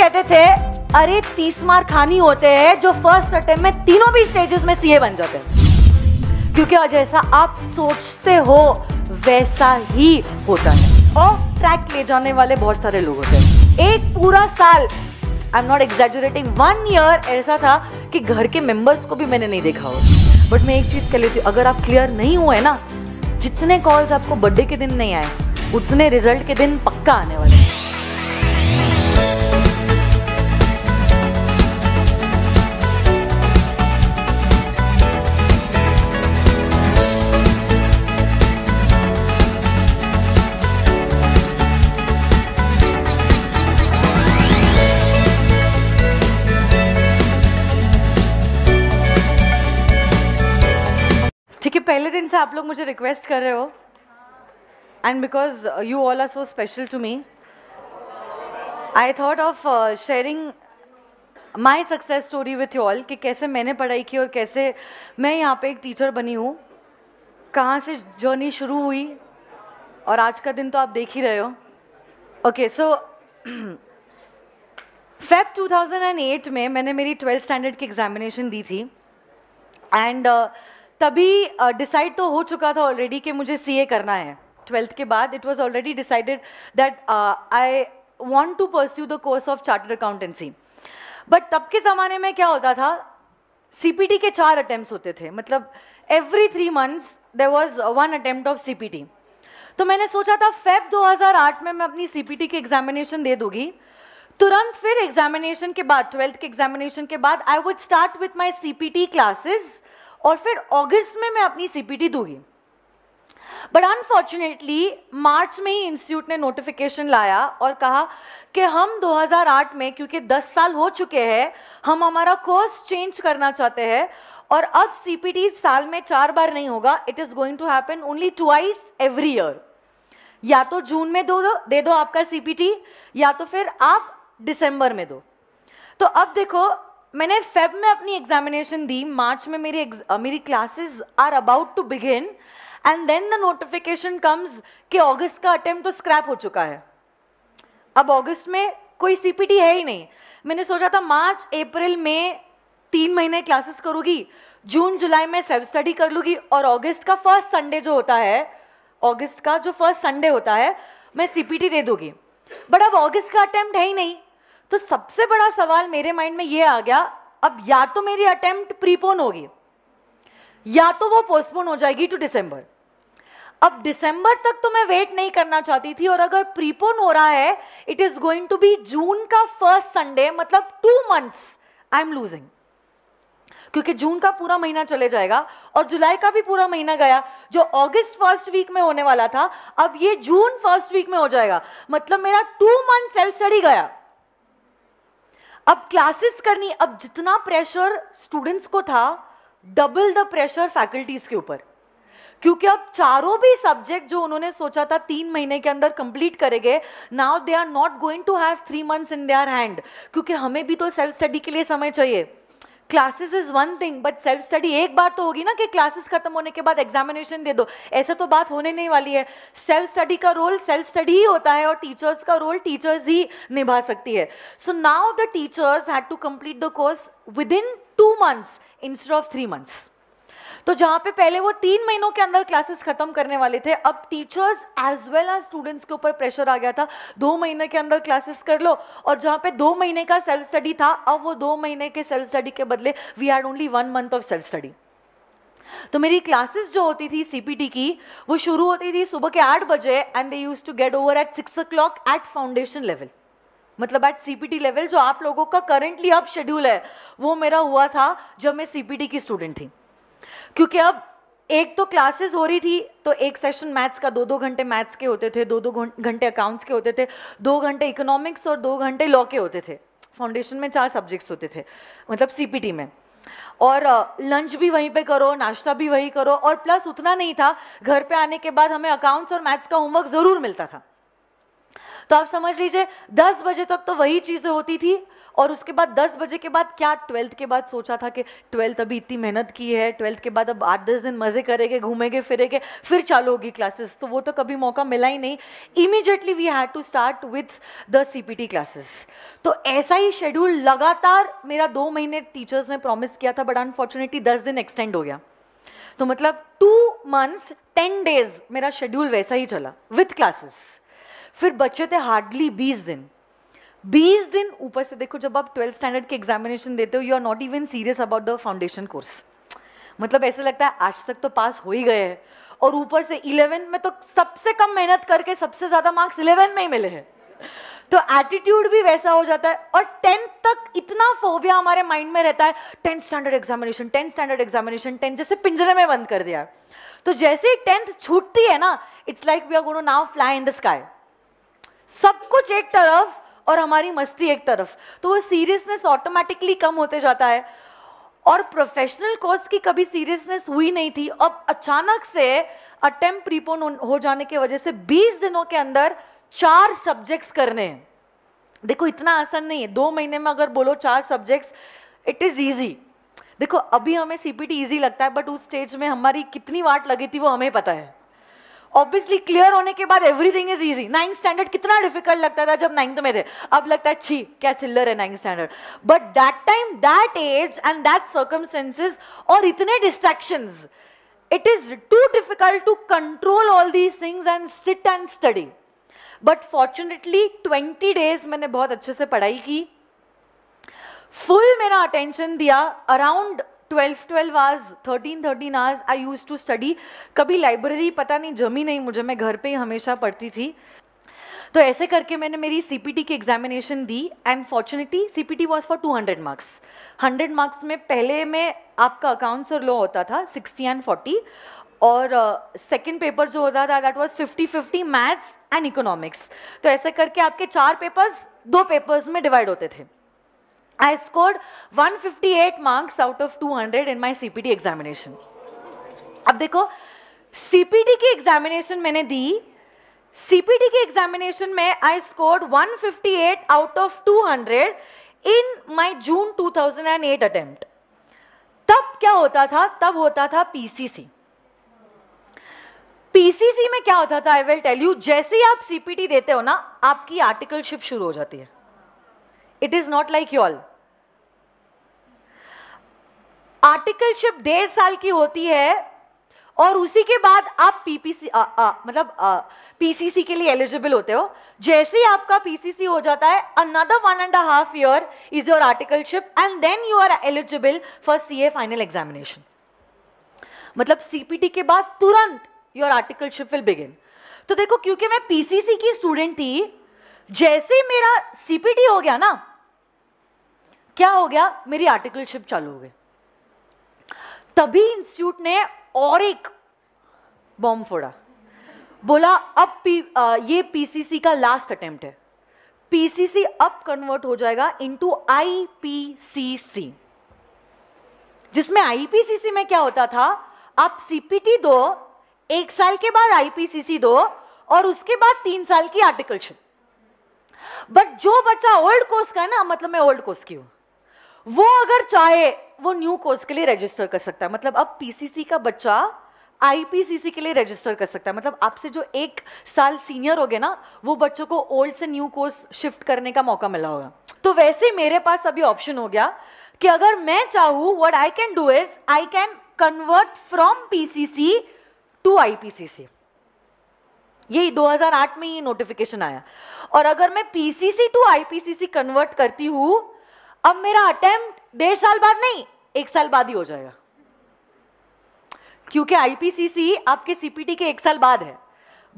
कहते थे अरे तीस मार खानी होते हैं जो फर्स्ट अटेम्प्ट में तीनों भी स्टेजेस में सीए बन जाते हैं क्योंकि जैसा आप सोचते हो वैसा ही होता है ऑफ ट्रैक ले जाने वाले बहुत सारे लोग होते हैं एक पूरा साल I am not exaggerating one year ऐसा था कि घर के मेंबर्स को भी मैंने नहीं देखा हो बट मैं एक चीज़ कह लेती हूँ अगर आप क्लियर नहीं हुए ना जितने कॉल्स आपको बर्थडे के दिन नहीं आए उतने रिजल्ट के दिन पक्का आने वाले हैं पहले दिन से आप लोग मुझे रिक्वेस्ट कर रहे हो and because you all are so special to me I thought of sharing my success story with you all कि कैसे मैंने पढ़ाई की और कैसे मैं यहाँ पे एक टीचर बनी हूँ कहाँ से जर्नी शुरू हुई और आज का दिन तो आप देख ही रहे हो ओके सो फेब 2008 में मैंने मेरी ट्वेल्थ स्टैंडर्ड की एग्जामिनेशन दी थी एंड uh, तभी डिसाइड uh, तो हो चुका था ऑलरेडी कि मुझे सीए करना है ट्वेल्थ के बाद it was already decided that I want to pursue the course of chartered accountancy but तब के ज़माने में क्या होता था सीपीटी के चार अटैम्प्ट होते थे मतलब every three months there was one attempt of CPT तो मैंने सोचा था फेब 2008 में मैं अपनी सी की एग्जामिनेशन दे दूंगी तुरंत फिर एग्जामिनेशन के बाद ट्वेल्थ के एग्जामिनेशन के बाद I would start with my T classes और फिर अगस्त में मैं अपनी सीपीटी दूंगी बट अनफॉर्चुनेटली मार्च में ही इंस्टीट्यूट ने नोटिफिकेशन लाया और कहा कि हम 2008 में क्योंकि 10 साल हो चुके हैं हम हमारा कोर्स चेंज करना चाहते हैं और अब सीपीटी साल में चार बार नहीं होगा it is going to happen only twice every year या तो जून में दो दो दे दो आपका सीपीटी या तो फिर आप दिसंबर में दो तो अब देखो मैंने फेब में अपनी एग्जामिनेशन दी मार्च में मेरी मेरी classes are about to begin and then the notification comes कि अगस्त का अटेम्प्ट तो स्क्रैप हो चुका है अब अगस्त में कोई सीपीटी है ही नहीं मैंने सोचा था मार्च अप्रैल में तीन महीने क्लासेस करूंगी जून जुलाई में सेल्फ स्टडी कर लूंगी और अगस्त का फर्स्ट संडे जो होता है अगस्त का जो फर्स्ट संडे होता है मैं सीपीटी दे दूंगी बट अब अगस्त का अटेम्प्ट है ही नहीं तो सबसे बड़ा सवाल मेरे माइंड में यह आ गया अब या तो मेरी अटेम्प्ट प्रीपोन होगी या तो वो पोस्टपोन हो जाएगी टू डिसंबर अब दिसंबर तक तो मैं वेट नहीं करना चाहती थी और अगर प्रीपोन हो रहा है it is going to be June का फर्स्ट संडे मतलब two months I am losing क्योंकि जून का पूरा महीना चले जाएगा और जुलाई का भी पूरा महीना गया जो अगस्त फर्स्ट वीक में होने वाला था अब ये जून फर्स्ट वीक में हो जाएगा मतलब मेरा टू मंथ सेल्फ स्टडी गया अब क्लासेस करनी अब जितना प्रेशर स्टूडेंट्स को था डबल द प्रेशर फैकल्टीज के ऊपर क्योंकि अब चारों भी सब्जेक्ट जो उन्होंने सोचा था तीन महीने के अंदर कंप्लीट करेंगे now they are not going to have three months in their hand क्योंकि हमें भी तो सेल्फ स्टडी के लिए समय चाहिए classes is one thing but self study एक बार तो होगी ना कि क्लासेस खत्म होने के बाद एग्जामिनेशन दे दो ऐसा तो बात होने नहीं वाली है सेल्फ स्टडी का रोल सेल्फ स्टडी ही होता है और टीचर्स का रोल टीचर्स ही निभा सकती है so now the teachers had to complete the course within two months instead of three months तो जहां पे पहले वो तीन महीनों के अंदर क्लासेस खत्म करने वाले थे अब teachers as well as students के ऊपर प्रेशर आ गया था दो महीने के अंदर क्लासेस कर लो और जहां पे दो महीने का सेल्फ स्टडी था अब वो दो महीने के सेल्फ स्टडी के बदले we had only one month of self study तो मेरी क्लासेस जो होती थी सीपीटी की वो शुरू होती थी सुबह के आठ बजे and they use to get over at six o'clock at foundation level मतलब एट सीपीटी लेवल जो आप लोगों का करेंटली अब शेड्यूल है वो मेरा हुआ था जब मैं सीपीटी की स्टूडेंट थी क्योंकि अब एक तो क्लासेस हो रही थी तो एक सेशन मैथ्स का दो दो घंटे मैथ्स के होते थे दो दो घंटे अकाउंट्स के होते थे दो घंटे इकोनॉमिक्स और दो घंटे लॉ के होते थे फाउंडेशन में चार सब्जेक्ट्स होते थे मतलब सीपीटी में और लंच भी वहीं पे करो नाश्ता भी वहीं करो और प्लस उतना नहीं था घर पे आने के बाद हमें अकाउंट्स और मैथ्स का होमवर्क ज़रूर मिलता था तो आप समझ लीजिए दस बजे तक तो वही चीज़ें होती थी और उसके बाद दस बजे के बाद क्या ट्वेल्थ के बाद सोचा था कि ट्वेल्थ अभी इतनी मेहनत की है ट्वेल्थ के बाद अब आठ दस दिन मज़े करेंगे घूमेंगे फिरेंगे फिर चालू होगी क्लासेस तो वो तो कभी मौका मिला ही नहीं immediately we had to start with the C classes तो ऐसा ही शेड्यूल लगातार मेरा दो महीने टीचर्स ने प्रॉमिस किया था बट अनफॉर्चुनेटली दस दिन एक्सटेंड हो गया तो मतलब टू मंथ्स टेन डेज मेरा शेड्यूल वैसा ही चला विथ क्लासेस फिर बचे थे हार्डली बीस दिन बीस दिन ऊपर से देखो जब आप ट्वेल्थ स्टैंडर्ड के एग्जामिनेशन देते हो you are not even serious about the foundation course मतलब ऐसे लगता है आज तक तो पास हो ही गए हैं और ऊपर से इलेवेंथ में तो सबसे कम मेहनत करके सबसे ज्यादा मार्क्स इलेवेंथ में ही मिले हैं तो एटीट्यूड भी वैसा हो जाता है और टेंथ तक इतना फोबिया हमारे माइंड में रहता है tenth standard examination tenth standard examination tenth जैसे पिंजरे में बंद कर दिया तो जैसे ही टेंथ छूटती है ना it's like we are gonna now fly in the sky सब कुछ एक तरफ और हमारी मस्ती एक तरफ तो वो सीरियसनेस ऑटोमेटिकली कम होते जाता है और प्रोफेशनल कोर्स की कभी सीरियसनेस हुई नहीं थी अब अचानक से अटेम्प प्रीपोन हो जाने की वजह से 20 दिनों के अंदर चार सब्जेक्ट्स करने देखो इतना आसान नहीं है दो महीने में अगर बोलो चार सब्जेक्ट्स इट इज़ ईजी देखो अभी हमें सीपीटी इजी लगता है बट उस स्टेज में हमारी कितनी वाट लगी थी वो हमें पता है ऑब्वियसली क्लियर होने के बाद everything is easy ninth standard कितना डिफिकल्ट लगता था जब नाइन्थ में थे अब लगता है छी क्या चिल्लर है ninth standard but that time that age and that circumstances और इतने distractions it is too difficult to control all these things and sit and study but fortunately twenty days मैंने बहुत अच्छे से पढ़ाई की फुल मेरा अटेंशन दिया around twelve twelve hours thirteen thirteen hours I use to study कभी library पता नहीं जमी नहीं मुझे मैं घर पे ही हमेशा पढ़ती थी तो ऐसे करके मैंने मेरी सी पी टी की एग्जामिनेशन दी and fortunately C P T was for two hundred marks hundred marks में पहले में आपका अकाउंट्स और लो होता था सिक्सटी एंड फोर्टी और सेकेंड uh, पेपर जो होता था that was fifty fifty maths and economics तो ऐसे करके आपके चार पेपर्स दो पेपर्स में डिवाइड होते थे I scored 158 marks out of 200 in my CPT examination. अब देखो CPT की एग्जामिनेशन मैंने दी CPT की एग्जामिनेशन में I scored 158 out of 200 in my June 2008 attempt तब क्या होता था तब होता था पीसीसी पीसीसी में क्या होता था आई विल टेल यू जैसे ही आप सीपीटी देते हो ना आपकी आर्टिकलशिप शुरू हो जाती है it is not like you all articleship डेढ़ साल की होती है और उसी के बाद आप पीपीसी मतलब पीसीसी के लिए एलिजिबल होते हो जैसे ही आपका पीसीसी हो जाता है another one and half year is your articleship and then you are eligible for CA final examination मतलब सीपीटी के बाद तुरंत योर आर्टिकलशिप विल बिगिन तो देखो क्योंकि मैं पीसीसी की स्टूडेंट थी जैसे ही मेरा सीपीटी हो गया ना क्या हो गया मेरी आर्टिकलशिप चालू हो गई तभी इंस्टीट्यूट ने और एक बॉम्ब फोड़ा बोला अब पी, आ, ये पीसीसी का लास्ट अटेम्प्ट है पीसीसी अब कन्वर्ट हो जाएगा इनटू आईपीसीसी जिसमें आईपीसीसी में क्या होता था आप सीपीटी दो एक साल के बाद आईपीसीसी दो और उसके बाद तीन साल की आर्टिकलशिप बट जो बच्चा ओल्ड कोर्स का है ना मतलब मैं ओल्ड कोर्स की हूं वो अगर चाहे वो न्यू कोर्स के लिए रजिस्टर कर सकता है मतलब अब पीसीसी का बच्चा आईपीसीसी के लिए रजिस्टर कर सकता है मतलब आपसे जो एक साल सीनियर हो गए ना वो बच्चों को ओल्ड से न्यू कोर्स शिफ्ट करने का मौका मिला होगा तो वैसे मेरे पास अभी ऑप्शन हो गया कि अगर मैं चाहूँ what I can do is I can convert from PCC to IPCC ये 2008 में ये नोटिफिकेशन आया और अगर मैं पीसीसी टू आईपीसीसी कन्वर्ट करती हूं अब मेरा अटेम्प्ट डेढ़ साल बाद नहीं एक साल बाद ही हो जाएगा क्योंकि आईपीसीसी आपके सीपीटी के एक साल बाद है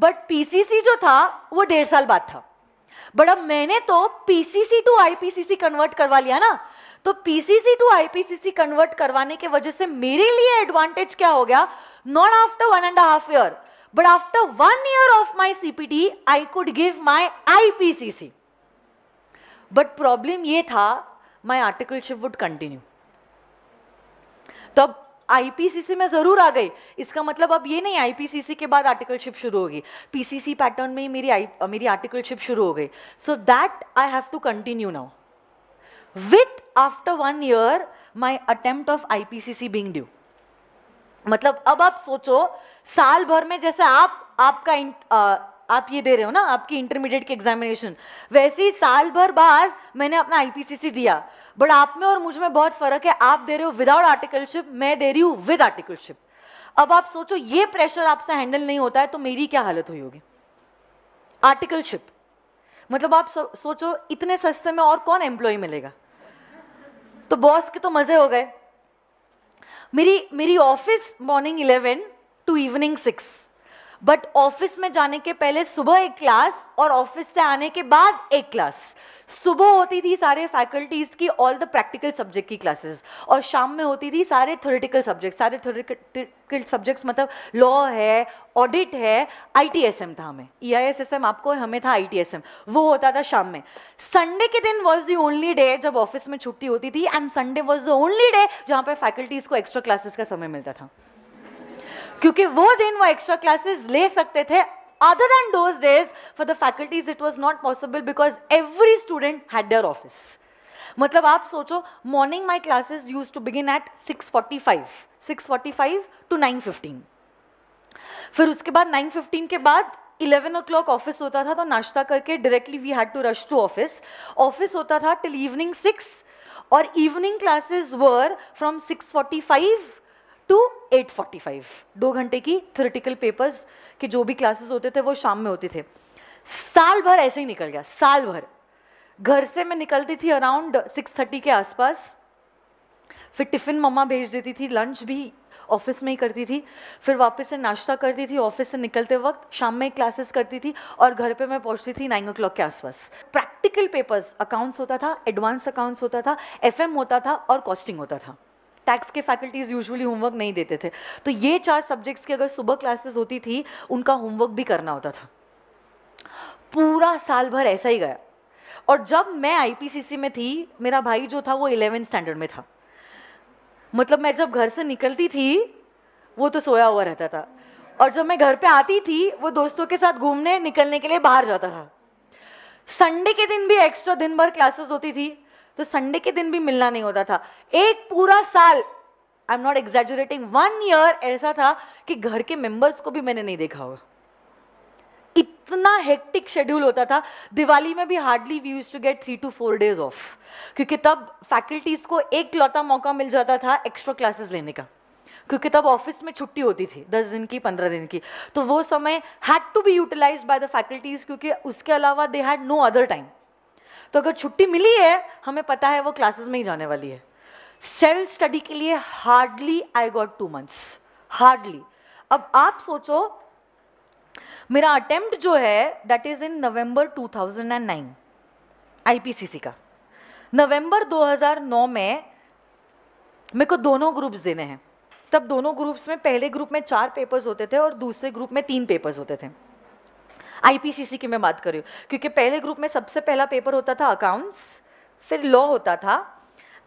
बट पीसीसी जो था वो डेढ़ साल बाद था बट अब मैंने तो पीसीसी टू आईपीसीसी कन्वर्ट करवा लिया ना तो पीसीसी टू आईपीसीसी कन्वर्ट करवाने के वजह से मेरे लिए एडवांटेज क्या हो गया not after one and half year but after one year of my CPT I could give my IPCC but problem ये था माय आर्टिकलशिप वुड कंटिन्यू तो अब आईपीसीसी में जरूर आ गई इसका मतलब अब ये नहीं आईपीसीसी के बाद आर्टिकलशिप शुरू होगी पीसीसी पैटर्न में ही मेरी आई मेरी आर्टिकलशिप शुरू हो गई so that I have to continue now with after one year my attempt of IPCC being due मतलब अब आप सोचो साल भर में जैसे आप आपका uh, आप ये दे रहे हो ना आपकी इंटरमीडिएट की एग्जामिनेशन वैसे ही साल भर बाद मैंने अपना आईपीसीसी दिया बट आप में और मुझ में बहुत फर्क है आप दे रहे हो विदाउट आर्टिकलशिप मैं दे रही हूँ विद आर्टिकलशिप अब आप सोचो ये प्रेशर आपसे हैंडल नहीं होता है तो मेरी क्या हालत हुई होगी आर्टिकलशिप मतलब आप सोचो इतने सस्ते में और कौन एम्प्लॉय मिलेगा तो बॉस के तो मजे हो गए मेरी मेरी office morning eleven to evening six but office में जाने के पहले सुबह एक क्लास और ऑफिस से आने के बाद एक क्लास सुबह होती थी सारे फैकल्टीज की ऑल द प्रैक्टिकल सब्जेक्ट की क्लासेस और शाम में होती थी सारे थ्योरेटिकल सब्जेक्ट सारे थ्योरेटिकल सब्जेक्ट्स मतलब लॉ है ऑडिट है आईटीएसएम था हमें ईआईएसएसएम e आपको हमें था आईटीएसएम वो होता था शाम में संडे के दिन वाज द ओनली डे जब ऑफिस में छुट्टी होती थी and Sunday was the only day जहाँ पे फैकल्टीज को एक्स्ट्रा क्लासेस का समय मिलता था क्योंकि वो दिन वो एक्स्ट्रा क्लासेस ले सकते थे other than those days for the faculties it was not possible because every student had their office मतलब आप सोचो morning my classes use to begin at six forty five six forty five to nine fifteen फिर उसके बाद nine fifteen के बाद eleven ओ clock office होता था तो नाश्ता करके directly we had to rush to office office होता था टिल इवनिंग सिक्स और evening classes were from six forty five to 8:45 दो घंटे की थ्योरेटिकल पेपर्स के जो भी क्लासेस होते थे वो शाम में होते थे साल भर ऐसे ही निकल गया साल भर घर से मैं निकलती थी अराउंड 6:30 के आसपास फिर टिफ़िन मम्मा भेज देती थी लंच भी ऑफिस में ही करती थी फिर वापस से नाश्ता करती थी ऑफिस से निकलते वक्त शाम में क्लासेस करती थी और घर पे मैं पहुंचती थी नाइन ओ के आसपास प्रैक्टिकल पेपर्स अकाउंट्स होता था एडवांस अकाउंट्स होता था एफ होता था और कॉस्टिंग होता था टैक्स के फैकल्टीज यूजुअली होमवर्क नहीं देते थे तो ये चार सब्जेक्ट्स की अगर सुबह क्लासेस होती थी उनका होमवर्क भी करना होता था पूरा साल भर ऐसा ही गया और जब मैं आईपीसीसी में थी मेरा भाई जो था वो इलेवेंथ स्टैंडर्ड में था मतलब मैं जब घर से निकलती थी वो तो सोया हुआ रहता था और जब मैं घर पे आती थी वो दोस्तों के साथ घूमने निकलने के लिए बाहर जाता था संडे के दिन भी एक्स्ट्रा दिन भर क्लासेस होती थी तो संडे के दिन भी मिलना नहीं होता था एक पूरा साल I am not exaggerating one year ऐसा था कि घर के मेंबर्स को भी मैंने नहीं देखा होगा इतना हेक्टिक शेड्यूल होता था दिवाली में भी hardly we use to get three to four days off क्योंकि तब फैकल्टीज को एक लौता मौका मिल जाता था एक्स्ट्रा क्लासेस लेने का क्योंकि तब ऑफिस में छुट्टी होती थी दस दिन की पंद्रह दिन की तो वो समय had to be utilize by the faculties क्योंकि उसके अलावा they had no other time तो अगर छुट्टी मिली है हमें पता है वो क्लासेस में ही जाने वाली है सेल्फ स्टडी के लिए hardly I got two months hardly अब आप सोचो मेरा अटेम्प्ट जो है that is in November 2009 IPCC का नवंबर 2009 में मेरे को दोनों ग्रुप्स देने हैं तब दोनों ग्रुप्स में पहले ग्रुप में चार पेपर्स होते थे और दूसरे ग्रुप में तीन पेपर्स होते थे आईपीसीसी की मैं बात कर रही हूँ क्योंकि पहले ग्रुप में सबसे पहला पेपर होता था अकाउंट्स फिर लॉ होता था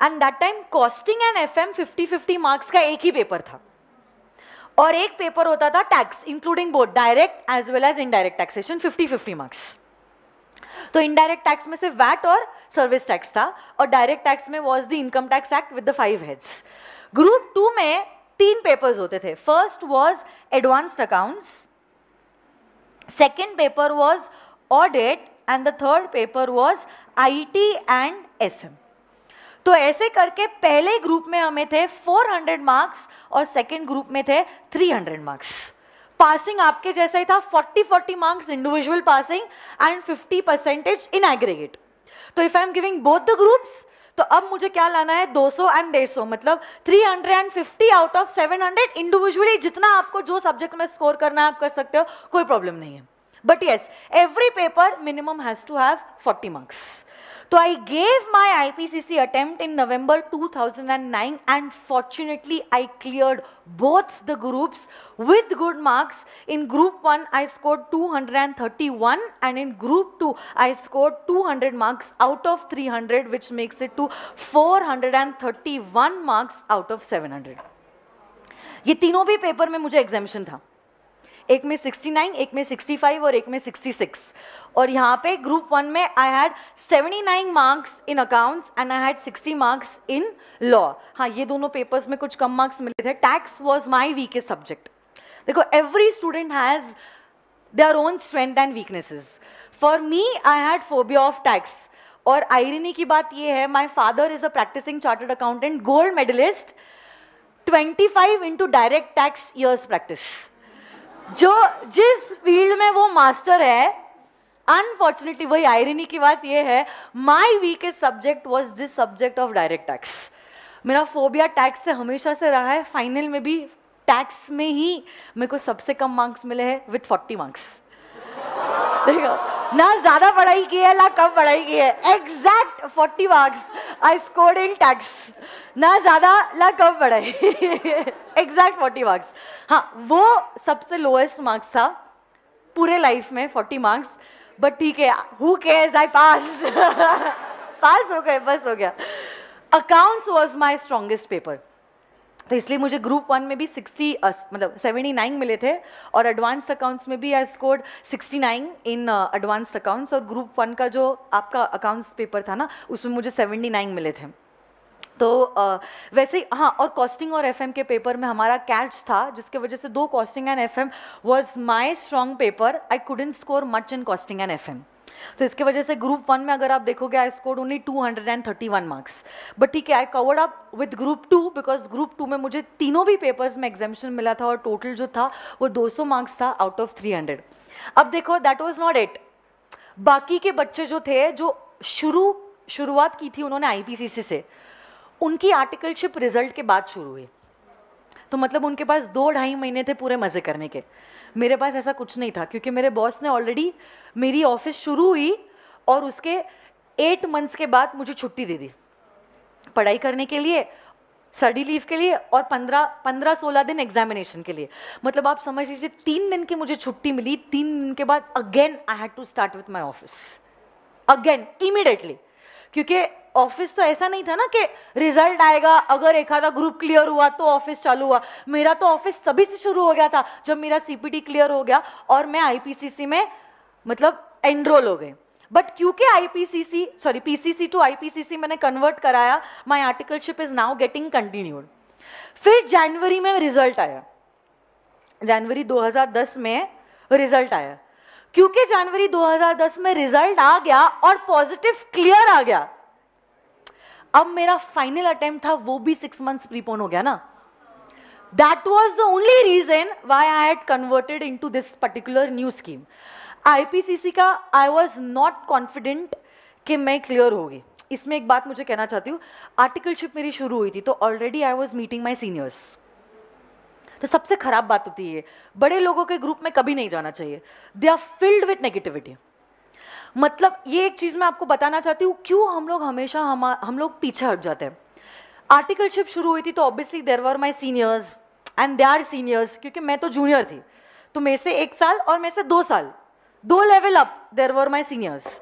and that time costing and F M fifty fifty marks का एक ही पेपर था और एक पेपर होता था tax including both direct as well as indirect taxation fifty fifty marks तो इनडायरेक्ट टैक्स में सिर्फ वैट और सर्विस टैक्स था और डायरेक्ट टैक्स में was the income tax act with the five heads group two में तीन पेपर्स होते थे first was advanced accounts second paper was audit and the third paper was IT and SM. तो ऐसे करके पहले ग्रुप में हमें थे 400 मार्क्स और सेकंड ग्रुप में थे 300 मार्क्स पासिंग आपके जैसा ही था 40 40 marks individual passing and 50 percentage in aggregate तो if I am giving both the groups तो अब मुझे क्या लाना है 200 एंड 150 मतलब 350 आउट ऑफ 700 इंडिविजुअली जितना आपको जो सब्जेक्ट में स्कोर करना है आप कर सकते हो कोई प्रॉब्लम नहीं है but yes every paper minimum has to have 40 marks So I gave my IPCC attempt in November 2009 and fortunately I cleared both the groups with good marks. In group 1 I scored 231 and in group 2 I scored 200 marks out of 300 which makes it to 431 marks out of 700. ये तीनों भी paper में मुझे एग्जामेशन था एक में 69, एक में 65 और एक में 66 और यहाँ पे ग्रुप वन में I had 79 marks in accounts and I had 60 marks in law हाँ ये दोनों पेपर्स में कुछ कम मार्क्स मिले थे tax was my weakest subject देखो every student has their own strength and weaknesses for me I had phobia of tax और irony की बात यह है my father is a practising chartered accountant gold medallist 25 five into direct tax years practice जो जिस field में वो master है अनफॉर्चुनेटली वही आयरनी की बात यह है my weakest subject was this subject of direct tax मेरा फोबिया टैक्स से हमेशा से रहा है फाइनल में भी टैक्स में ही मेरे को सबसे कम मार्क्स मिले हैं विथ फोर्टी मार्क्स देखो ना ज्यादा पढ़ाई की है ना कम पढ़ाई की है exact forty marks I scored in tax ना ज्यादा ना कम पढ़ाई एग्जैक्ट फोर्टी मार्क्स हाँ वो सबसे लोएस्ट मार्क्स था पूरे लाइफ में फोर्टी मार्क्स बट ठीक है हु केयर्स आई पास पास हो गए बस हो गया accounts was my strongest paper तो इसलिए मुझे ग्रुप वन में भी सिक्सटी मतलब सेवेंटी नाइन मिले थे और एडवांस अकाउंट्स में भी I scored nine in advance accounts और ग्रुप वन का जो आपका अकाउंट्स पेपर था ना उसमें मुझे सेवेंटी नाइन मिले थे तो आ, वैसे हाँ और कॉस्टिंग और एफएम के पेपर में हमारा कैच था जिसके वजह से दो costing and FM was my strong paper I couldn't score much in costing and FM तो इसके वजह से ग्रुप वन में अगर आप देखोगे I score only 231 marks but ठीक है I covered up with group two because group two में मुझे तीनों भी पेपर्स में एग्जामिशन मिला था और टोटल जो था वो 200 मार्क्स था आउट ऑफ 300 अब देखो दैट वॉज नॉट इट बाकी के बच्चे जो थे जो शुरू शुरुआत की थी उन्होंने आईपीसीसी से उनकी आर्टिकलशिप रिजल्ट के बाद शुरू हुई तो मतलब उनके पास दो ढाई महीने थे पूरे मज़े करने के मेरे पास ऐसा कुछ नहीं था क्योंकि मेरे बॉस ने ऑलरेडी मेरी ऑफिस शुरू हुई और उसके एट मंथ्स के बाद मुझे छुट्टी दे दी पढ़ाई करने के लिए स्टडी लीव के लिए और पंद्रह पंद्रह सोलह दिन एग्जामिनेशन के लिए मतलब आप समझ लीजिए तीन दिन की मुझे छुट्टी मिली तीन दिन के बाद again I had to start with my office again immediately क्योंकि ऑफिस तो ऐसा नहीं था ना कि रिजल्ट आएगा अगर आधा ग्रुप क्लियर हुआ तो ऑफिस चालू हुआ मेरा तो ऑफिस तभी से शुरू हो गया था जब मेरा सीपीटी क्लियर हो गया और मैं आईपीसीसी में मतलब एनरोल हो गए बट क्योंकि IPCC sorry PCC to IPCC मैंने कन्वर्ट कराया my articleship is now getting continued फिर जनवरी में रिजल्ट आया जनवरी 2010 में रिजल्ट आया क्योंकि जनवरी 2010 में रिजल्ट आ गया और पॉजिटिव क्लियर आ गया अब मेरा फाइनल अटेम्प्ट था वो भी सिक्स मंथ्स प्रीपोन हो गया ना that was the only reason why I had converted into this particular new scheme IPCC का आई वॉज नॉट कॉन्फिडेंट कि मैं क्लियर होगी इसमें एक बात मुझे कहना चाहती हूँ आर्टिकलशिप मेरी शुरू हुई थी तो already I was meeting my seniors तो सबसे खराब बात होती है बड़े लोगों के ग्रुप में कभी नहीं जाना चाहिए they are filled with negativity मतलब ये एक चीज़ मैं आपको बताना चाहती हूँ क्यों हम लोग हमेशा हम हम लोग पीछे हट जाते हैं आर्टिकलशिप शुरू हुई थी तो obviously there were my seniors and they are seniors क्योंकि मैं तो जूनियर थी तो मेरे से एक साल और मेरे से दो साल दो level up there were my seniors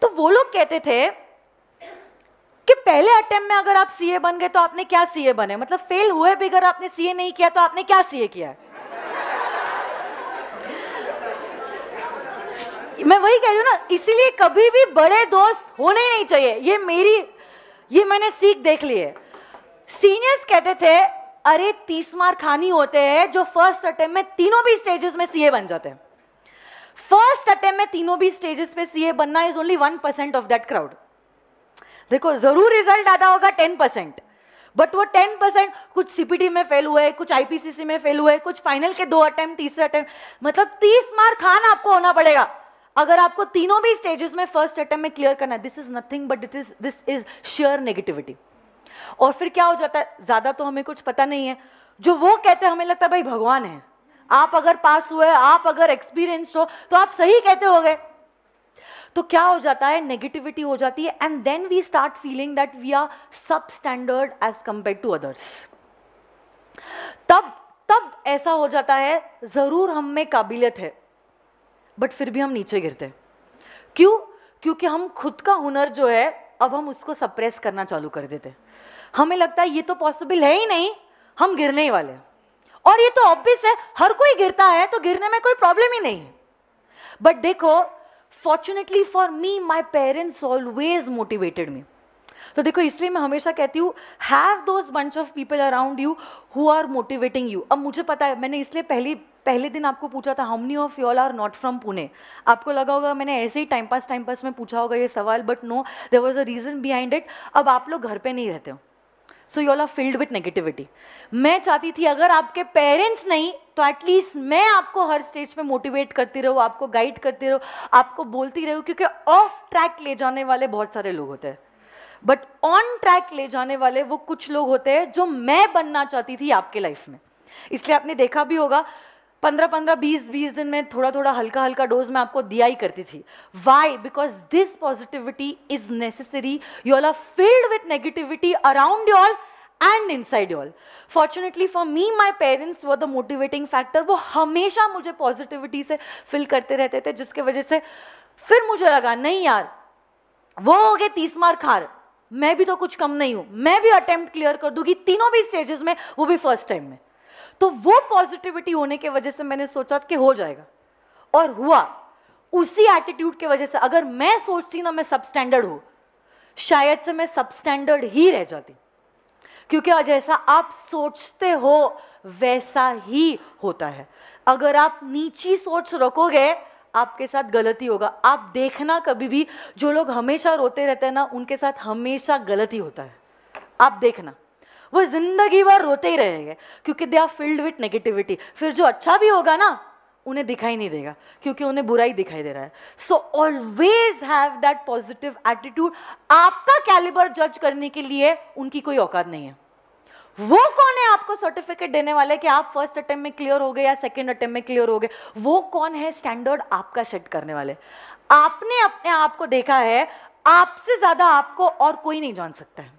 तो वो लोग कहते थे कि पहले अटेम्प्ट में अगर आप सीए बन गए तो आपने क्या सीए बने मतलब फेल हुए भी अगर आपने सीए नहीं किया तो आपने क्या सीए किया है मैं वही कह रही हूँ ना इसीलिए कभी भी बड़े दोस्त होने ही नहीं चाहिए ये मेरी ये मैंने सीख देख ली है सीनियर्स कहते थे अरे तीस मार खानी होते हैं जो फर्स्ट अटेम्प्ट में तीनों भी स्टेजेस में सीए बन जाते हैं फर्स्ट अटेम्प्ट में तीनों भी स्टेजेस पे सीए बनना is only one percent of that crowd देखो जरूर रिजल्ट आता होगा टेन परसेंट बट वो टेन परसेंट कुछ सीपीटी में फेल हुए कुछ आईपीसीसी में फेल हुए कुछ फाइनल के दो अटेम्प्ट तीसरे अटेम्प्ट मतलब तीस मार खान आपको होना पड़ेगा अगर आपको तीनों भी स्टेजेस में फर्स्ट अटेम्प में क्लियर करना है this is nothing but it is this is sure negativity और फिर क्या हो जाता है ज्यादा तो हमें कुछ पता नहीं है जो वो कहते हैं हमें लगता है भाई भगवान है आप अगर पास हुए आप अगर एक्सपीरियंस्ड हो तो आप सही कहते हो गए तो क्या हो जाता है नेगेटिविटी हो जाती है and then we start feeling that we are substandard as compare to others तब तब ऐसा हो जाता है जरूर हम में काबिलियत है बट फिर भी हम नीचे गिरते हैं क्यों क्योंकि हम खुद का हुनर जो है अब हम उसको सप्रेस करना चालू कर देते हमें लगता है ये तो पॉसिबल है ही नहीं हम गिरने ही वाले और ये तो ऑब्वियस है हर कोई गिरता है तो गिरने में कोई प्रॉब्लम ही नहीं है बट देखो fortunately for me my parents always motivated me तो देखो इसलिए मैं हमेशा कहती हूँ have those bunch of people around you who are motivating you अब मुझे पता है मैंने इसलिए पहली पहले दिन आपको पूछा था how many of you all are not from Pune आपको लगा होगा मैंने ऐसे ही टाइम पास टाइम पास में पूछा होगा ये सवाल but no there was a reason behind it अब आप लोग घर पे नहीं रहते हो so you all are filled with negativity मैं चाहती थी अगर आपके पेरेंट्स नहीं तो एटलीस्ट मैं आपको हर स्टेज पे मोटिवेट करती रहूँ आपको गाइड करती रहूँ आपको बोलती रहूँ क्योंकि ऑफ ट्रैक ले जाने वाले बहुत सारे लोग होते हैं बट ऑन ट्रैक ले जाने वाले वो कुछ लोग होते हैं जो मैं बनना चाहती थी आपके लाइफ में इसलिए आपने देखा भी होगा पंद्रह पंद्रह बीस बीस दिन में थोड़ा थोड़ा हल्का हल्का डोज में आपको दिया ही करती थी why because this positivity is necessary you all are filled with negativity around you all and inside all fortunately for me my parents वो द मोटिवेटिंग फैक्टर वो हमेशा मुझे पॉजिटिविटी से फिल करते रहते थे जिसके वजह से फिर मुझे लगा नहीं यार वो हो गए तीस मार खार मैं भी तो कुछ कम नहीं हूं मैं भी अटेम्प्ट क्लियर कर दूंगी तीनों भी स्टेजेस में वो भी फर्स्ट टाइम में तो वो पॉजिटिविटी होने की वजह से मैंने सोचा कि हो जाएगा और हुआ उसी एटीट्यूड की वजह से अगर मैं सोचती ना मैं सब स्टैंडर्ड हूँ शायद से मैं सब स्टैंडर्ड ही रह जाती क्योंकि जैसा आप सोचते हो वैसा ही होता है अगर आप नीची सोच रखोगे आपके साथ गलती होगा आप देखना कभी भी जो लोग हमेशा रोते रहते हैं ना उनके साथ हमेशा गलती होता है आप देखना वो जिंदगी भर रोते ही रहेंगे क्योंकि they are filled with negativity फिर जो अच्छा भी होगा ना उन्हें दिखाई नहीं देगा क्योंकि उन्हें बुराई दिखाई दे रहा है so always have that positive attitude आपका कैलिबर जज करने के लिए उनकी कोई औकात नहीं है वो कौन है आपको सर्टिफिकेट देने वाले कि आप फर्स्ट अटेम्प्ट में क्लियर हो गए या सेकंड अटेम्प्ट में क्लियर हो गए वो कौन है स्टैंडर्ड आपका सेट करने वाले आपने अपने आप को देखा है आपसे ज्यादा आपको और कोई नहीं जान सकता है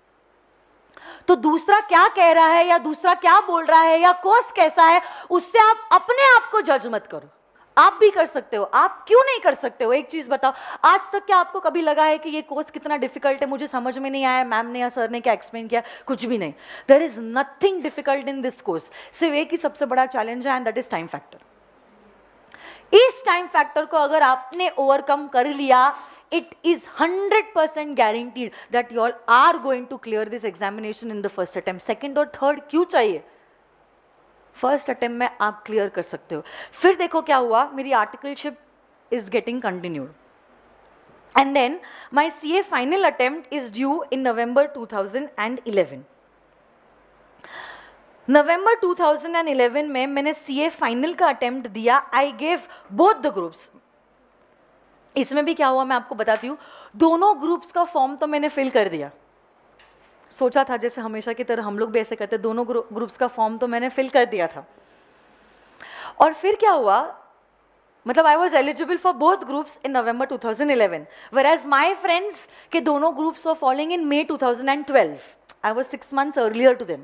तो दूसरा क्या कह रहा है या दूसरा क्या बोल रहा है या कोर्स कैसा है उससे आप अपने आप को जज मत करो आप भी कर सकते हो आप क्यों नहीं कर सकते हो एक चीज बताओ आज तक क्या आपको कभी लगा है कि ये कोर्स कितना डिफिकल्ट है मुझे समझ में नहीं आया मैम ने या सर ने क्या एक्सप्लेन किया कुछ भी नहीं there is nothing difficult in this course सिर्फ एक ही सबसे बड़ा चैलेंज है and that is time factor इस टाइम फैक्टर को अगर आपने ओवरकम कर लिया it is 100% guaranteed that you all are going to clear this examination in the first attempt second और third क्यों चाहिए फर्स्ट अटेम्प में आप क्लियर कर सकते हो फिर देखो क्या हुआ मेरी articleship is getting continued and then my CA final attempt is due in November 2011. नवंबर 2011 में मैंने सी ए फाइनल का अटेम्प्ट दिया I gave both the groups इसमें भी क्या हुआ मैं आपको बताती हूँ दोनों ग्रुप्स का फॉर्म तो मैंने फिल कर दिया सोचा था जैसे हमेशा की तरह हम लोग भी ऐसे करते दोनों ग्रुप्स का फॉर्म तो मैंने फिल कर दिया था और फिर क्या हुआ मतलब I was eligible for both groups in November 2011 whereas my friends के दोनों groups of following in May 2012 I was six months earlier to them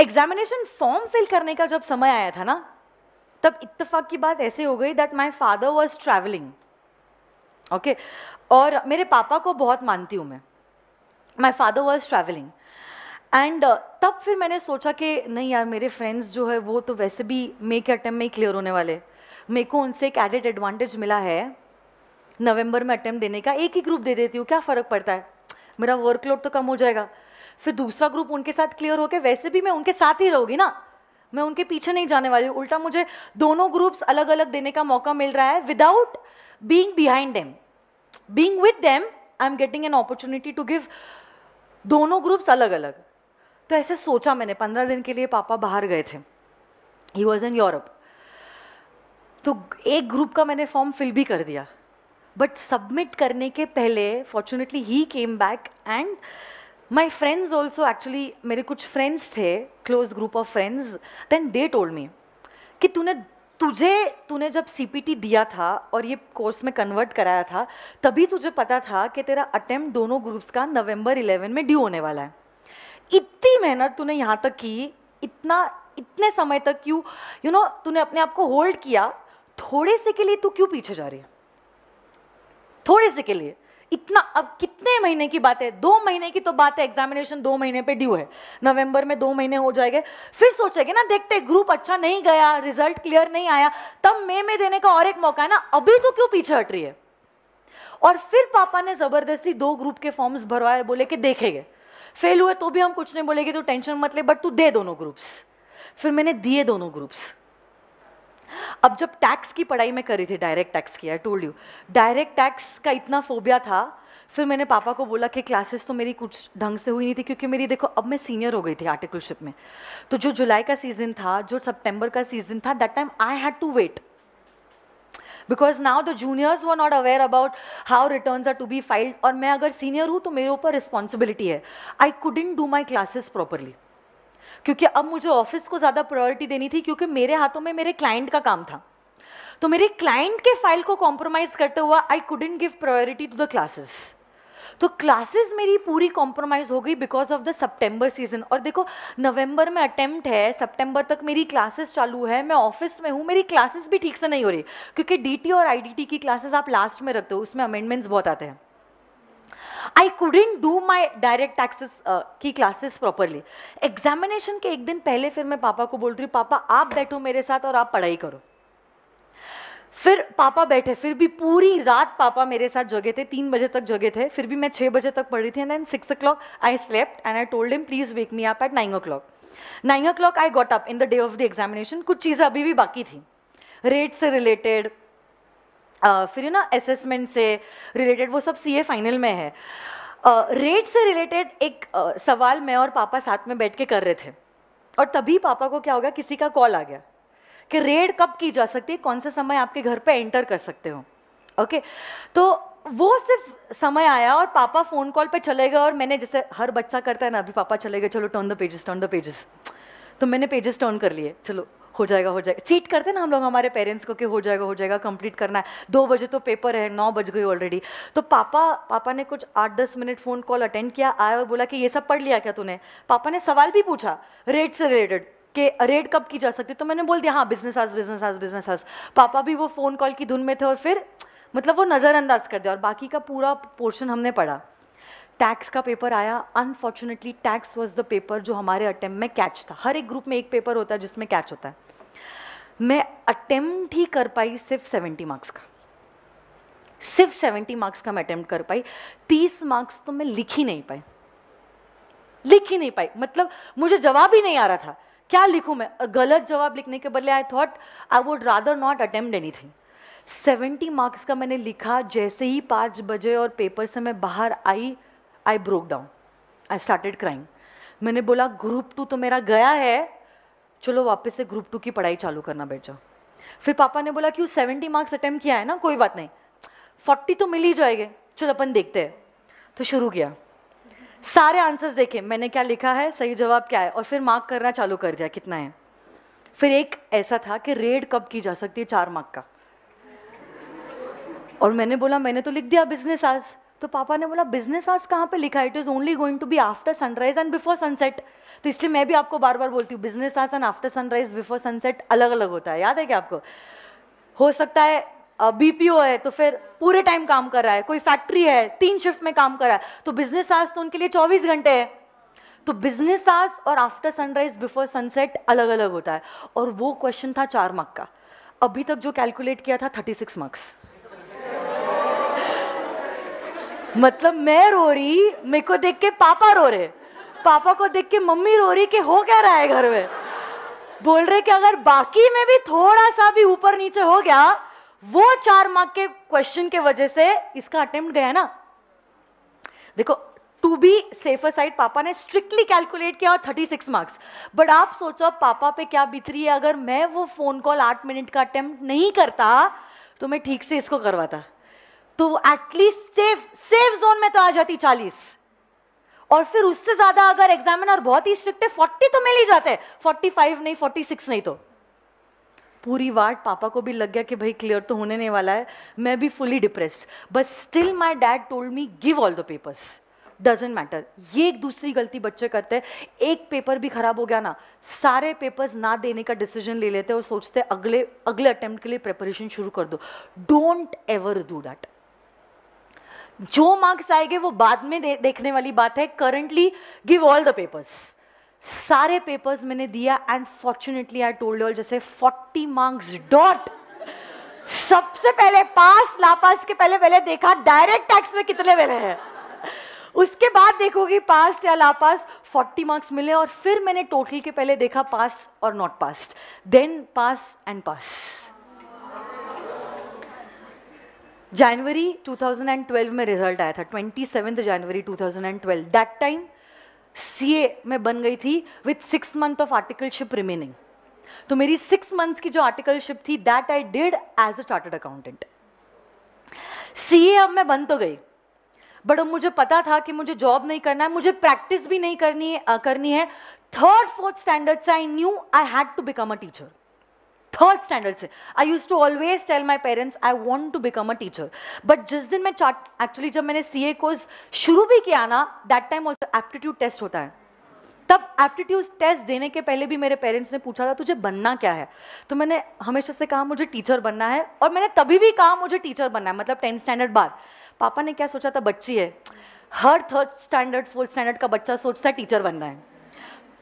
examination form fill करने का जब समय आया था ना तब इत्तेफाक की बात ऐसे हो गई that my father was travelling okay और मेरे पापा को बहुत मानती हूँ मैं my father was travelling and तब फिर मैंने सोचा कि नहीं यार मेरे फ्रेंड्स जो है वो तो वैसे भी मे के अटैम्प में ही क्लियर होने वाले मेरे को उनसे एक एडेड एडवांटेज मिला है नवंबर में अटैम्प्ट देने का एक ही ग्रुप दे देती हूँ क्या फ़र्क पड़ता है मेरा वर्कलोड तो कम हो जाएगा फिर दूसरा ग्रुप उनके साथ क्लियर होकर वैसे भी मैं उनके साथ ही रहूँगी ना मैं उनके पीछे नहीं जाने वाली हूँ उल्टा मुझे दोनों ग्रुप्स अलग अलग देने का मौका मिल रहा है without being behind them being with them I am getting an opportunity to give दोनों ग्रुप्स अलग अलग तो ऐसे सोचा मैंने पंद्रह दिन के लिए पापा बाहर गए थे ही वॉज इन यूरोप तो एक ग्रुप का मैंने फॉर्म फिल भी कर दिया बट सबमिट करने के पहले fortunately he came back and my friends also actually मेरे कुछ फ्रेंड्स थे close group of friends then they told me कि तूने तुझे तूने जब टी दिया था और ये कोर्स में कन्वर्ट कराया था तभी तुझे पता था कि तेरा अटेम्प्ट दोनों ग्रुप्स का नवंबर 11 में ड्यू होने वाला है इतनी मेहनत तूने यहाँ तक की इतना इतने समय तक क्यों यू नो तूने अपने आप को होल्ड किया थोड़े से के लिए तू क्यों पीछे जा रही है थोड़े से के लिए इतना अब कितने महीने की बात है दो महीने की तो बात है एग्जामिनेशन दो महीने पे ड्यू है नवंबर में दो महीने हो जाएंगे फिर सोचेंगे ना देखते ग्रुप अच्छा नहीं गया रिजल्ट क्लियर नहीं आया तब मई में देने का और एक मौका है ना अभी तो क्यों पीछे हट रही है और फिर पापा ने जबरदस्ती दो ग्रुप के फॉर्म्स भरवाए बोले कि देखेंगे फेल हुए तो भी हम कुछ नहीं बोलेंगे तो टेंशन मत ले बट तू दे दोनों ग्रुप्स फिर मैंने दिए दोनों ग्रुप्स अब जब टैक्स की पढ़ाई कर करी थी डायरेक्ट टैक्स की I told you direct tax का इतना फोबिया था फिर मैंने पापा को बोला कि क्लासेस तो मेरी कुछ ढंग से हुई नहीं थी क्योंकि मेरी देखो अब मैं सीनियर हो गई थी आर्टिकलशिप में तो जो जुलाई का सीजन था जो सितंबर का सीजन था that time I had to wait because now the juniors were not aware about how return are to be filed और मैं अगर सीनियर हूँ तो मेरे ऊपर रिस्पॉन्सिबिलिटी है I couldn't do my classes properly क्योंकि अब मुझे ऑफिस को ज़्यादा प्रायोरिटी देनी थी क्योंकि मेरे हाथों में मेरे क्लाइंट का काम था तो मेरे क्लाइंट के फाइल को कॉम्प्रोमाइज करते हुआ I couldn't give priority to the classes तो क्लासेस मेरी पूरी कॉम्प्रोमाइज हो गई because of the September season और देखो नवंबर में अटेम्प्ट है सितंबर तक मेरी क्लासेस चालू है मैं ऑफिस में हूँ मेरी क्लासेस भी ठीक से नहीं हो रही क्योंकि डीटी और आईडीटी की क्लासेस आप लास्ट में रखते हो उसमें अमेंडमेंट्स बहुत आते हैं I couldn't do my direct taxes की क्लासेस प्रॉपरली एग्जामिनेशन के एक दिन पहले फिर मैं पापा को बोल रही हूँ पापा आप बैठो मेरे साथ और आप पढ़ाई करो फिर पापा बैठे फिर भी पूरी रात पापा मेरे साथ जगे थे तीन बजे तक जगे थे फिर भी मैं छः बजे तक पढ़ी थी and then six o'clock I slept and I told him please wake me up at nine o'clock nine o'clock I got up in the day of the examination कुछ चीज़ें अभी भी बाकी थी rate से related फिर you ना assessment से रिलेटेड वो सब सीए फाइनल में है रेट uh, से रिलेटेड एक uh, सवाल मैं और पापा साथ में बैठ के कर रहे थे और तभी पापा को क्या हो गया किसी का कॉल आ गया कि रेड कब की जा सकती है कौन सा समय आपके घर पे एंटर कर सकते हो ओके okay? तो वो सिर्फ समय आया और पापा फ़ोन कॉल पे चले गए और मैंने जैसे हर बच्चा करता है ना अभी पापा चले गए चलो turn the pages turn the pages तो मैंने पेजेस टर्न कर लिए चलो हो जाएगा हो जाएगा चीट करते ना हम लोग हमारे पेरेंट्स को कि हो जाएगा हो जाएगा कंप्लीट करना है दो बजे तो पेपर है नौ बज गई ऑलरेडी तो पापा पापा ने कुछ आठ दस मिनट फ़ोन कॉल अटेंड किया आया और बोला कि ये सब पढ़ लिया क्या तूने पापा ने सवाल भी पूछा रेट से रिलेटेड कि रेट कब की जा सकती तो मैंने बोल दिया हाँ बिजनेस आज बिजनेस आज बिजनेस आज पापा भी वो फ़ोन कॉल की धुन में थे और फिर मतलब वो नज़रअंदाज कर दिया और बाकी का पूरा पोर्शन हमने पढ़ा टैक्स का पेपर आया unfortunately tax was the paper जो हमारे अटेम्प्ट में कैच था हर एक ग्रुप में एक पेपर होता है जिसमें कैच होता है मैं अटेम्प्ट ही कर पाई सिर्फ सेवेंटी मार्क्स का सिर्फ सेवेंटी मार्क्स का मैं अटेम्प्ट कर पाई तीस मार्क्स तो मैं लिख ही नहीं पाई लिख ही नहीं पाई मतलब मुझे जवाब ही नहीं आ रहा था क्या लिखूं मैं गलत जवाब लिखने के बदले I thought I would rather not attempt anything seventy marks का मैंने लिखा जैसे ही पाँच बजे और पेपर से मैं बाहर आई I broke down I started crying मैंने बोला ग्रुप टू तो मेरा गया है चलो वापस से ग्रुप टू की पढ़ाई चालू करना बैठ जाओ फिर पापा ने बोला कि सेवेंटी मार्क्स अटैम्प्ट किया है ना कोई बात नहीं फोर्टी तो मिल ही जाएंगे चलो अपन देखते हैं तो शुरू किया सारे आंसर्स देखे मैंने क्या लिखा है सही जवाब क्या है और फिर मार्क करना चालू कर दिया कितना है फिर एक ऐसा था कि रेड कब की जा सकती है चार मार्क का और मैंने बोला मैंने तो लिख दिया बिजनेस आज तो पापा ने बोला बिजनेस आज कहाँ पे लिखा है it is only going to be after sunrise and before sunset तो इसलिए मैं भी आपको बार बार बोलती हूँ बिजनेस आज and after sunrise before sunset अलग अलग होता है याद है क्या आपको हो सकता है बीपीओ है तो फिर पूरे टाइम काम कर रहा है कोई फैक्ट्री है तीन शिफ्ट में काम कर रहा है तो बिजनेस आज तो उनके लिए चौबीस घंटे है तो बिजनेस आज और आफ्टर सनराइज बिफोर सनसेट अलग अलग होता है और वो क्वेश्चन था चार मार्क का अभी तक जो कैलकुलेट किया था थर्टी सिक्स मार्क्स मतलब मैं रो रही मेरे को देख के पापा रो रहे पापा को देख के मम्मी रो रही कि हो क्या रहा है घर में बोल रहे कि अगर बाकी में भी थोड़ा सा भी ऊपर नीचे हो गया वो चार मार्क के क्वेश्चन के वजह से इसका अटेम्प्ट गया ना देखो टू बी सेफर साइड पापा ने स्ट्रिक्टली कैलकुलेट किया और थर्टी सिक्स मार्क्स बट आप सोचो पापा पे क्या बीतरी है अगर मैं वो फोन कॉल आठ मिनट का अटेम्प्ट नहीं करता तो मैं ठीक से इसको करवाता तो एटलीस्ट सेफ सेफ जोन में तो आ जाती चालीस और फिर उससे ज्यादा अगर एग्जामिनर बहुत ही स्ट्रिक्ट है फोर्टी तो मिल ही जाते हैं फोर्टी फाइव नहीं फोर्टी सिक्स नहीं तो पूरी वार्ड पापा को भी लग गया कि भाई क्लियर तो होने नहीं वाला है मैं भी fully depressed but still my dad told me give all the papers doesn't matter ये एक दूसरी गलती बच्चे करते हैं एक पेपर भी खराब हो गया ना सारे पेपर्स ना देने का डिसीजन ले लेते हैं और सोचते अगले अगले अटेम्प्ट के लिए प्रेपरेशन शुरू कर दो डोंट एवर डू दैट जो मार्क्स आएंगे वो बाद में दे, देखने वाली बात है currently give all the papers सारे पेपर्स मैंने दिया and fortunately I told all जैसे 40 मार्क्स डॉट सबसे पहले पास लापास के पहले पहले देखा डायरेक्ट टैक्स में कितने मिले हैं उसके बाद देखोगी पास या लापास 40 मार्क्स मिले और फिर मैंने टोटल के पहले देखा पास और not pass then pass and pass जनवरी 2012 में रिजल्ट आया था twenty seventh January 2012 that time CA में बन गई थी with six month of articleship remaining तो मेरी सिक्स मंथ्स की जो आर्टिकलशिप थी that I did as a chartered accountant CA अब मैं बन तो गई बट अब मुझे पता था कि मुझे जॉब नहीं करना है मुझे प्रैक्टिस भी नहीं करनी करनी है थर्ड फोर्थ स्टैंडर्ड से I knew I had to become a teacher third standard से I use to always tell my parents I want to become a teacher but जिस दिन मैं चार्ट एक्चुअली जब मैंने सी ए कोर्स शुरू भी किया ना that time also aptitude test होता है तब एप्टीट्यूड टेस्ट देने के पहले भी मेरे पेरेंट्स ने पूछा था तुझे बनना क्या है तो मैंने हमेशा से कहा मुझे टीचर बनना है और मैंने तभी भी कहा मुझे टीचर बनना है मतलब टेंथ स्टैंडर्ड बाद पापा ने क्या सोचा था बच्ची है हर थर्ड स्टैंडर्ड फोर्थ स्टैंडर्ड का बच्चा सोचता है टीचर बनना है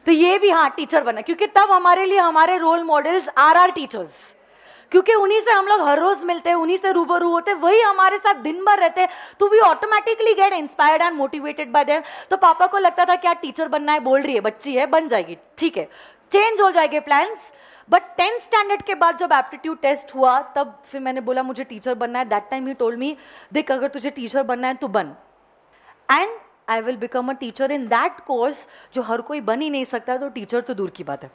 तो ये भी हाँ टीचर बना क्योंकि तब हमारे लिए हमारे role models are our teachers क्योंकि उन्हीं से हम लोग हर रोज मिलते हैं उन्हीं से रूबरू होते हैं वही हमारे साथ दिन भर रहते हैं तो we automatically get inspired and motivated by them तो पापा को लगता था क्या टीचर बनना है बोल रही है बच्ची है बन जाएगी ठीक है चेंज हो जाएंगे प्लान्स बट टेंथ स्टैंडर्ड के बाद जब एप्टीट्यूड टेस्ट हुआ तब फिर मैंने बोला मुझे टीचर बनना है that time he told me देख अगर तुझे टीचर बनना है तो बन and I will become a teacher in that course जो हर कोई बन ही नहीं सकता तो टीचर तो दूर की बात है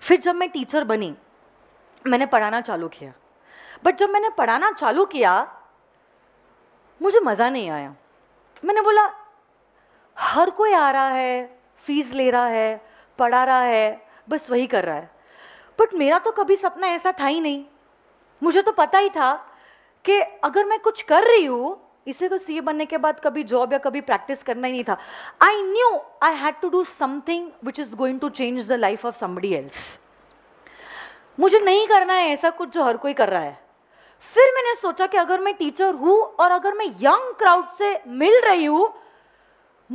फिर जब मैं टीचर बनी मैंने पढ़ाना चालू किया बट जब मैंने पढ़ाना चालू किया मुझे मज़ा नहीं आया मैंने बोला हर कोई आ रहा है फीस ले रहा है पढ़ा रहा है बस वही कर रहा है बट मेरा तो कभी सपना ऐसा था ही नहीं मुझे तो पता ही था कि अगर मैं कुछ कर रही हूँ इसलिए तो सीए बनने के बाद कभी जॉब या कभी प्रैक्टिस करना ही नहीं था I knew I had to do something which is going to change the life of somebody else मुझे नहीं करना है ऐसा कुछ जो हर कोई कर रहा है फिर मैंने सोचा कि अगर मैं टीचर हूं और अगर मैं यंग क्राउड से मिल रही हूं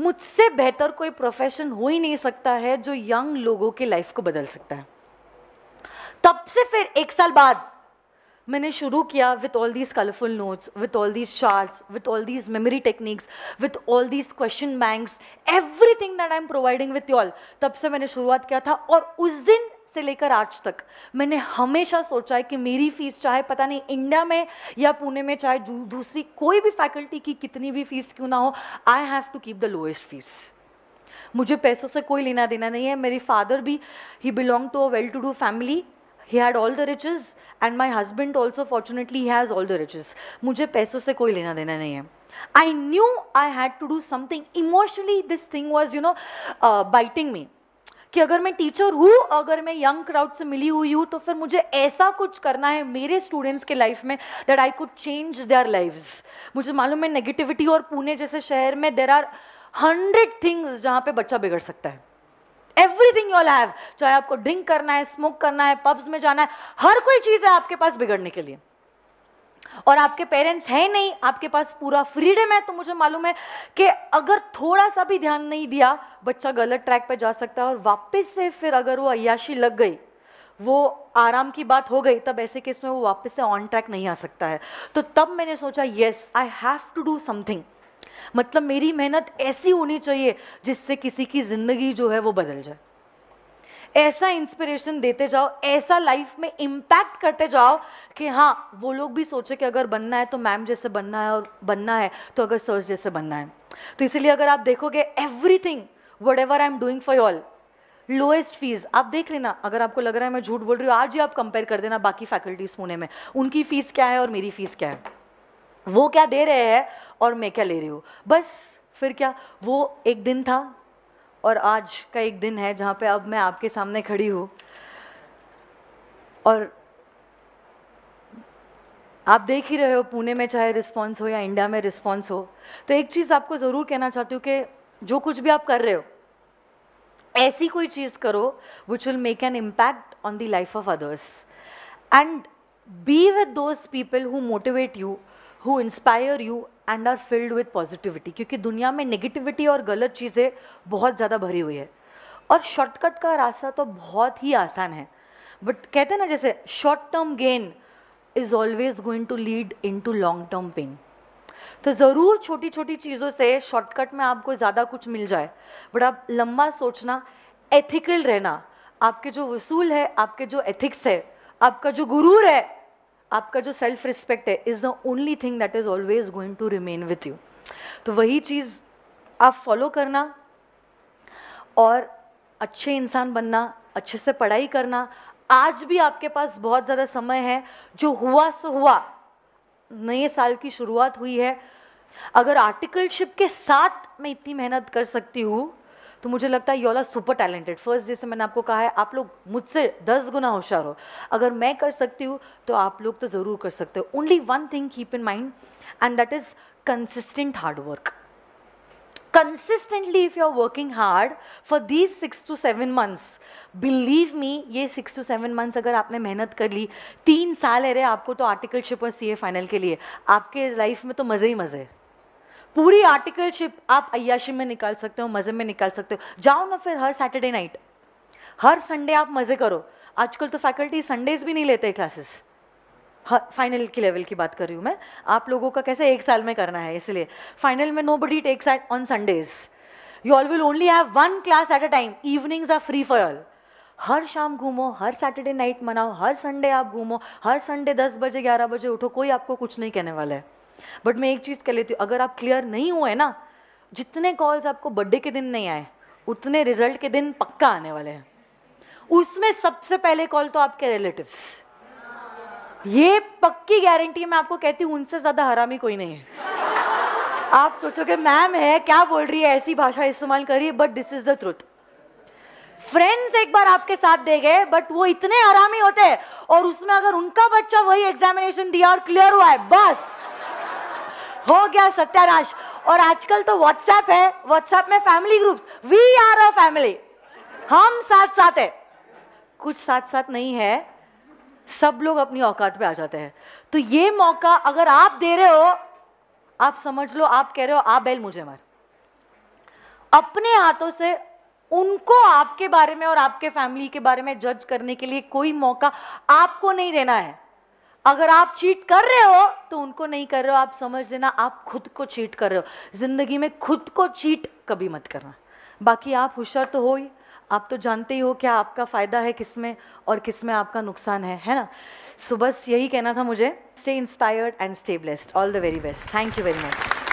मुझसे बेहतर कोई प्रोफेशन हो ही नहीं सकता है जो यंग लोगों के लाइफ को बदल सकता है तब से फिर एक साल बाद मैंने शुरू किया with all these colourful notes with all these charts with all these memory techniques with all these question banks everything that I am providing with all तब से मैंने शुरुआत किया था और उस दिन से लेकर आज तक मैंने हमेशा सोचा है कि मेरी फीस चाहे पता नहीं इंडिया में या पुणे में चाहे दूसरी कोई भी फैकल्टी की कितनी भी फीस क्यों ना हो I have to keep the lowest fees मुझे पैसों से कोई लेना देना नहीं है मेरे फादर भी he belong to a well to do family he had all the riches and my also also fortunately he has all the riches मुझे पैसों से कोई लेना देना नहीं है I knew I had to do something emotionally this thing was you know biting me कि अगर मैं टीचर हूँ अगर मैं यंग क्राउड से मिली हुई हूँ तो फिर मुझे ऐसा कुछ करना है मेरे स्टूडेंट्स के लाइफ में that I could change their lives मुझे मालूम है नेगेटिविटी और पुणे जैसे शहर में देर आर हंड्रेड थिंग्स जहाँ पे बच्चा बिगड़ सकता है एवरीथिंग यू हैव चाहे आपको ड्रिंक करना है स्मोक करना है पब्स में जाना है हर कोई चीज़ है आपके पास बिगड़ने के लिए और आपके पेरेंट्स हैं नहीं आपके पास पूरा फ्रीडम है तो मुझे मालूम है कि अगर थोड़ा सा भी ध्यान नहीं दिया बच्चा गलत ट्रैक पर जा सकता है और वापस से फिर अगर वो अयाशी लग गई वो आराम की बात हो गई तब ऐसे केस में वो वापस से ऑन ट्रैक नहीं आ सकता है तो तब मैंने सोचा yes I have to do something मतलब मेरी मेहनत ऐसी होनी चाहिए जिससे किसी की ज़िंदगी जो है वो बदल जाए ऐसा इंस्पिरेशन देते जाओ ऐसा लाइफ में इम्पैक्ट करते जाओ कि हाँ वो लोग भी सोचे कि अगर बनना है तो मैम जैसे बनना है और बनना है तो अगर सर जैसे बनना है तो इसीलिए अगर आप देखोगे everything whatever I am doing for all lowest fees आप देख लेना अगर आपको लग रहा है मैं झूठ बोल रही हूँ आज ही आप कंपेयर कर देना बाकी फैकल्टीज पुणे में उनकी फ़ीस क्या है और मेरी फ़ीस क्या है वो क्या दे रहे हैं और मैं क्या ले रही हूँ बस फिर क्या वो एक दिन था और आज का एक दिन है जहाँ पे अब मैं आपके सामने खड़ी हूँ और आप देख ही रहे हो पुणे में चाहे रिस्पॉन्स हो या इंडिया में रिस्पॉन्स हो तो एक चीज़ आपको ज़रूर कहना चाहती हूँ कि जो कुछ भी आप कर रहे हो ऐसी कोई चीज़ करो which will make an impact on the life of others and be with those people who motivate you who inspire you and are filled with positivity क्योंकि दुनिया में नेगेटिविटी और गलत चीज़ें बहुत ज़्यादा भरी हुई है और शॉर्टकट का रास्ता तो बहुत ही आसान है बट कहते हैं ना जैसे short term gain is always going to lead into long term pain तो ज़रूर छोटी छोटी चीज़ों से शॉर्टकट में आपको ज़्यादा कुछ मिल जाए बट आप लंबा सोचना एथिकल रहना आपके जो वसूल है आपके जो एथिक्स है आपका जो गुरूर है आपका जो सेल्फ रिस्पेक्ट है is the only thing that is always going to remain with you तो वही चीज़ आप फॉलो करना और अच्छे इंसान बनना अच्छे से पढ़ाई करना आज भी आपके पास बहुत ज़्यादा समय है जो हुआ सो हुआ नए साल की शुरुआत हुई है अगर आर्टिकलशिप के साथ मैं इतनी मेहनत कर सकती हूँ तो मुझे लगता है योला सुपर टैलेंटेड फर्स्ट जैसे मैंने आपको कहा है आप लोग मुझसे दस गुना होशियार हो अगर मैं कर सकती हूँ तो आप लोग तो ज़रूर कर सकते हो only one thing keep in mind and that is consistent hard work if you are working hard for these six to seven months believe me ये सिक्स टू सेवन मंथ्स अगर आपने मेहनत कर ली तीन साल है रहे आपको तो आर्टिकलशिप और सी ए फाइनल के लिए आपके लाइफ में तो मज़े ही मज़े है पूरी आर्टिकलशिप आप अयाशी में निकाल सकते हो मज़े में निकाल सकते हो जाओ ना फिर हर सैटरडे नाइट हर संडे आप मज़े करो आजकल तो फैकल्टी संडेज भी नहीं लेते क्लासेस फाइनल की लेवल की बात कर रही हूँ मैं आप लोगों का कैसे एक साल में करना है इसलिए फाइनल में nobody takes on Sundays you all will only have one class at a time evenings are free for all हर शाम घूमो हर सैटरडे नाइट मनाओ हर संडे आप घूमो हर संडे दस बजे ग्यारह बजे उठो कोई आपको कुछ नहीं कहने वाला है बट मैं एक चीज़ कह लेती हूँ अगर आप क्लियर नहीं हुए ना जितने कॉल्स आपको बर्थडे के दिन नहीं आए उतने रिजल्ट के दिन पक्का आने वाले हैं उसमें सबसे पहले कॉल तो आपके रिलेटिव्स ये पक्की गारंटी मैं आपको कहती हूँ उनसे ज्यादा हरामी कोई नहीं है आप सोचोगे मैम है क्या बोल रही है ऐसी भाषा इस्तेमाल करिए but this is the truth friends एक बार आपके साथ दे गए बट वो इतने हरामी होते हैं और उसमें अगर उनका बच्चा वही एग्जामिनेशन दिया और क्लियर हुआ है बस हो गया सत्यानाश और आजकल तो व्हाट्सएप है व्हाट्सएप में family groups we are a family हम साथ साथ है कुछ साथ साथ नहीं है सब लोग अपनी औकात पे आ जाते हैं तो ये मौका अगर आप दे रहे हो आप समझ लो आप कह रहे हो आप बैल मुझे मार अपने हाथों से उनको आपके बारे में और आपके फैमिली के बारे में जज करने के लिए कोई मौका आपको नहीं देना है अगर आप चीट कर रहे हो तो उनको नहीं कर रहे हो आप समझ लेना आप खुद को चीट कर रहे हो जिंदगी में खुद को चीट कभी मत करना बाकी आप होशियार तो हो ही आप तो जानते ही हो क्या आपका फ़ायदा है किस में और किस में आपका नुकसान है है ना सो बस यही कहना था मुझे stay inspired and stay blessed all the very best thank you very much